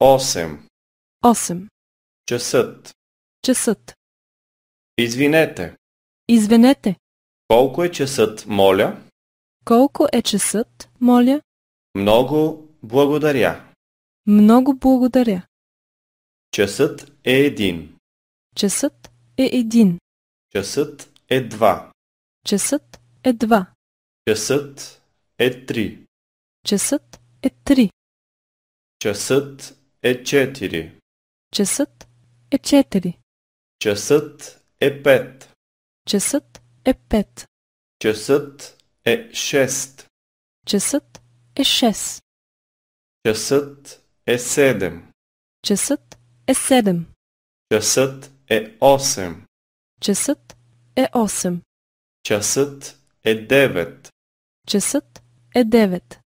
Осем. часът часът Извинете Извинете Колко е часът, моля? Колко е часът, моля? Много благодаря. Много благодаря. Часът е един. Часът е един. Часът е два. Часът е два. Часът е три. Часът е три. Часът е четири. Часът е четири. Часът е пет. Часът е пет. Часът е шест. Часът е шест. Часът е седем. Часът е седем. Часът е осем. Часът е осем. Часът е 9. Часът е 9.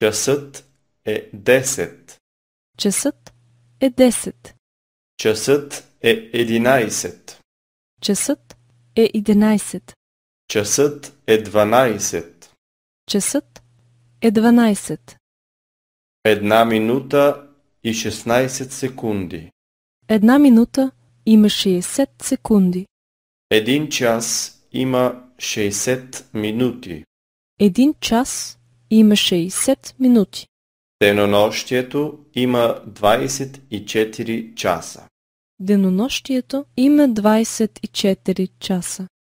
Часът е 10. Часът е 10. Часът е 11. Часът е 11. Часът е 12. Часът е 12. Една минута и 16 секунди. Една минута има 60 секунди. Един час има 60 минути. Един час има 60 минути. Денонощието има 24 часа. Денонощието има 24 часа.